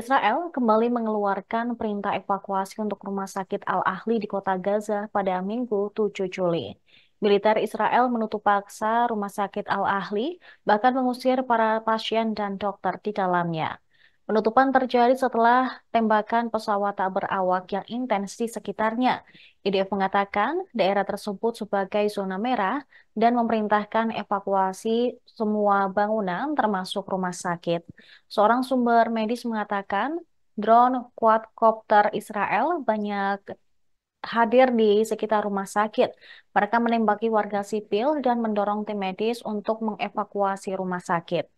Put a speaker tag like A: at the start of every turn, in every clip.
A: Israel kembali mengeluarkan perintah evakuasi untuk rumah sakit Al-Ahli di kota Gaza pada Minggu 7 Juli. Militer Israel menutup paksa rumah sakit Al-Ahli, bahkan mengusir para pasien dan dokter di dalamnya. Penutupan terjadi setelah tembakan pesawat tak berawak yang intens di sekitarnya. IDF mengatakan daerah tersebut sebagai zona merah dan memerintahkan evakuasi semua bangunan termasuk rumah sakit. Seorang sumber medis mengatakan drone quadcopter Israel banyak hadir di sekitar rumah sakit. Mereka menembaki warga sipil dan mendorong tim medis untuk mengevakuasi rumah sakit.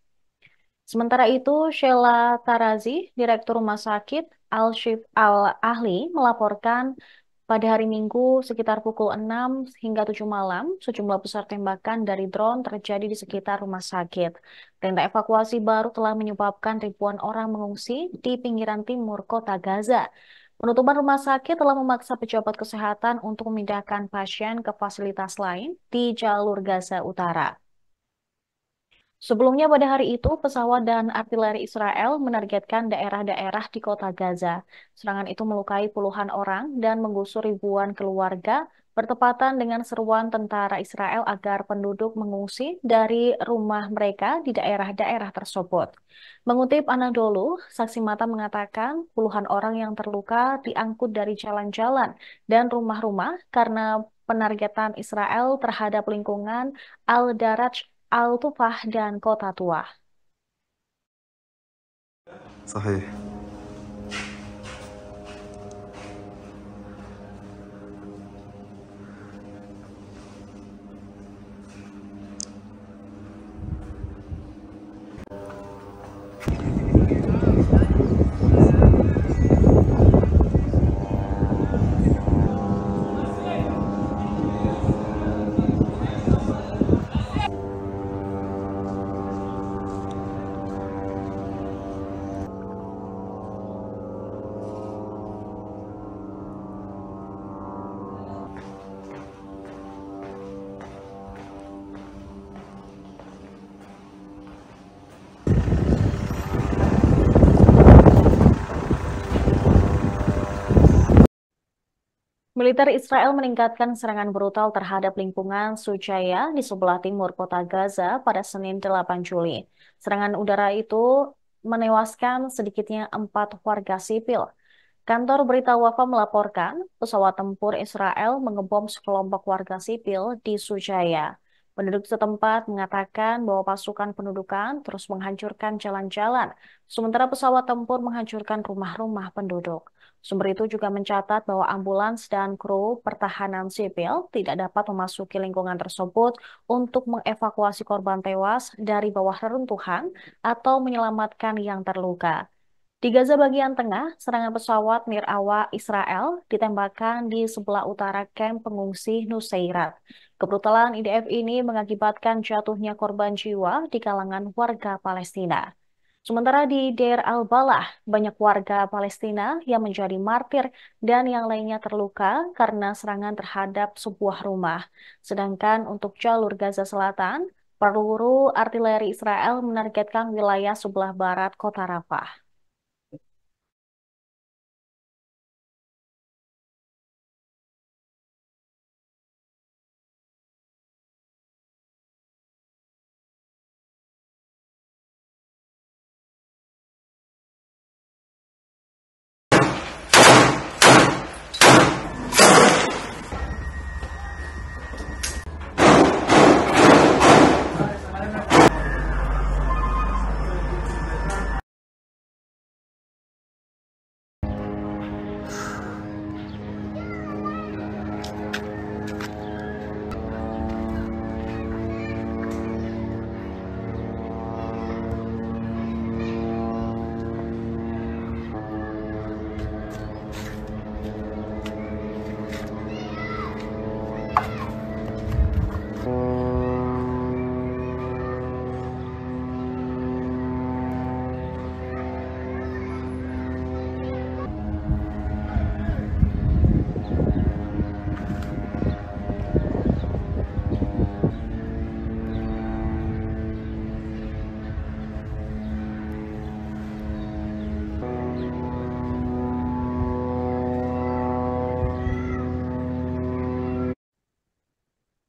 A: Sementara itu, Sheila Tarazi, Direktur Rumah Sakit Al-Shif Al-Ahli, melaporkan pada hari Minggu sekitar pukul 6 hingga 7 malam, sejumlah besar tembakan dari drone terjadi di sekitar rumah sakit. Tenda evakuasi baru telah menyebabkan ribuan orang mengungsi di pinggiran timur kota Gaza. Penutupan rumah sakit telah memaksa pejabat kesehatan untuk memindahkan pasien ke fasilitas lain di jalur Gaza Utara. Sebelumnya pada hari itu, pesawat dan artileri Israel menargetkan daerah-daerah di kota Gaza. Serangan itu melukai puluhan orang dan menggusur ribuan keluarga bertepatan dengan seruan tentara Israel agar penduduk mengungsi dari rumah mereka di daerah-daerah tersebut. Mengutip Anadolu, saksi mata mengatakan puluhan orang yang terluka diangkut dari jalan-jalan dan rumah-rumah karena penargetan Israel terhadap lingkungan Al-Daraj Al-Tufah dan Kota Tua.
B: صحيح
A: Militer Israel meningkatkan serangan brutal terhadap lingkungan Sucaya di sebelah timur kota Gaza pada Senin 8 Juli. Serangan udara itu menewaskan sedikitnya empat warga sipil. Kantor berita Wafa melaporkan pesawat tempur Israel mengebom sekelompok warga sipil di Sujaya. Penduduk setempat mengatakan bahwa pasukan pendudukan terus menghancurkan jalan-jalan, sementara pesawat tempur menghancurkan rumah-rumah penduduk. Sumber itu juga mencatat bahwa ambulans dan kru pertahanan sipil tidak dapat memasuki lingkungan tersebut untuk mengevakuasi korban tewas dari bawah reruntuhan atau menyelamatkan yang terluka. Di Gaza bagian tengah, serangan pesawat Mirawa Israel ditembakkan di sebelah utara kamp pengungsi Nuseirat. Kebrutalan IDF ini mengakibatkan jatuhnya korban jiwa di kalangan warga Palestina. Sementara di Deir al-Balah, banyak warga Palestina yang menjadi martir dan yang lainnya terluka karena serangan terhadap sebuah rumah. Sedangkan untuk jalur Gaza Selatan, peluru artileri Israel menargetkan wilayah sebelah barat kota Rafah.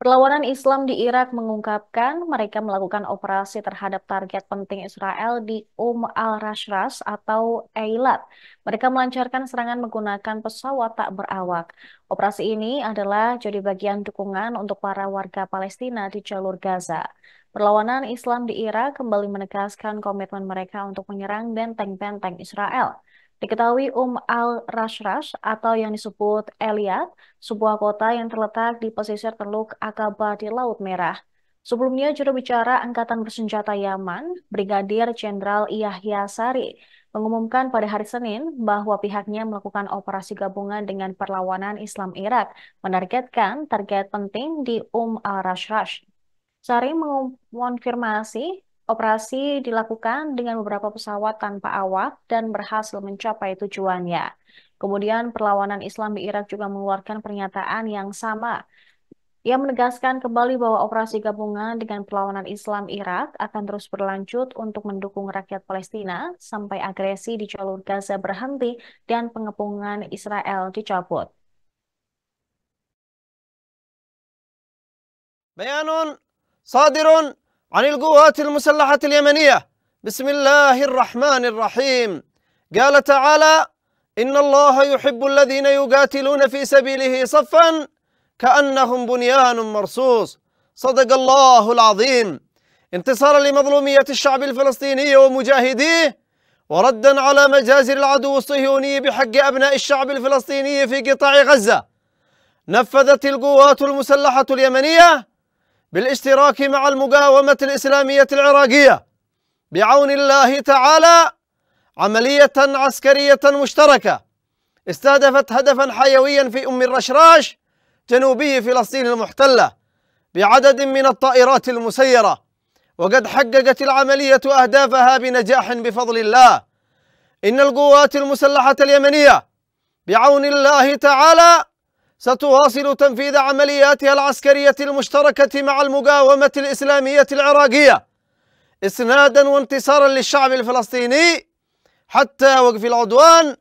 A: Perlawanan Islam di Irak mengungkapkan mereka melakukan operasi terhadap target penting Israel di Um al-Rashras atau Eilat. Mereka melancarkan serangan menggunakan pesawat tak berawak. Operasi ini adalah jadi bagian dukungan untuk para warga Palestina di jalur Gaza. Perlawanan Islam di Irak kembali menegaskan komitmen mereka untuk menyerang benteng-benteng Israel. Diketahui Um al-Rashrash atau yang disebut Eliat, sebuah kota yang terletak di pesisir Teluk Akaba di Laut Merah. Sebelumnya, juru bicara Angkatan Bersenjata Yaman, Brigadir Jenderal Yahya Sari, mengumumkan pada hari Senin bahwa pihaknya melakukan operasi gabungan dengan perlawanan Islam Irak, menargetkan target penting di Um al-Rashrash. Sari mengonfirmasi Operasi dilakukan dengan beberapa pesawat tanpa awak dan berhasil mencapai tujuannya. Kemudian perlawanan Islam di Irak juga mengeluarkan pernyataan yang sama. Ia menegaskan kembali bahwa operasi gabungan dengan perlawanan Islam Irak akan terus berlanjut untuk mendukung rakyat Palestina sampai agresi di jalur Gaza berhenti dan pengepungan Israel dicabut.
B: Bayanun, Sadirun. عن القوات المسلحة اليمنية بسم الله الرحمن الرحيم قال تعالى إن الله يحب الذين يقاتلون في سبيله صفا كأنهم بنيان مرصوص صدق الله العظيم انتصارا لمظلومية الشعب الفلسطيني ومجاهديه وردا على مجازر العدو الصهيوني بحق أبناء الشعب الفلسطيني في قطاع غزة نفذت القوات المسلحة اليمنية بالاشتراك مع المقاومة الإسلامية العراقية بعون الله تعالى عملية عسكرية مشتركة استهدفت هدفا حيويا في أم الرشراش جنوبي فلسطين المحتلة بعدد من الطائرات المسيرة وقد حققت العملية أهدافها بنجاح بفضل الله إن القوات المسلحة اليمنية بعون الله تعالى ستواصل تنفيذ عملياتها العسكرية المشتركة مع المقاومة الإسلامية العراقية إسنادا وانتصارا للشعب الفلسطيني حتى وقف العدوان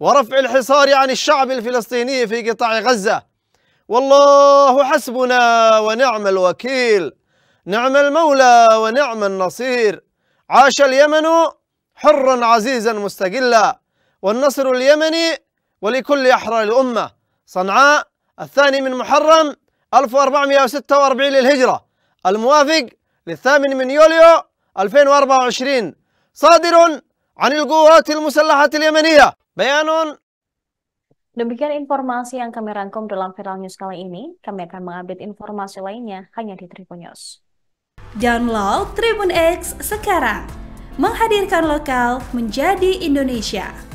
B: ورفع الحصار عن الشعب الفلسطيني في قطاع غزة والله حسبنا ونعم الوكيل نعم المولى ونعم النصير عاش اليمن حرا عزيزا مستقلا والنصر اليمني ولكل أحرار الأمة صنعاء الثاني من محرم 1446 للهجرة الموافق للثامن من يوليو 2024 صادر عن القوات المسلحة اليمنية بيان
A: Demikian informasi yang kami rangkum dalam Viral News kali ini. Kami akan mengupdate informasi lainnya hanya di Tribun News. Download Tribun X sekarang. Menghadirkan lokal menjadi Indonesia.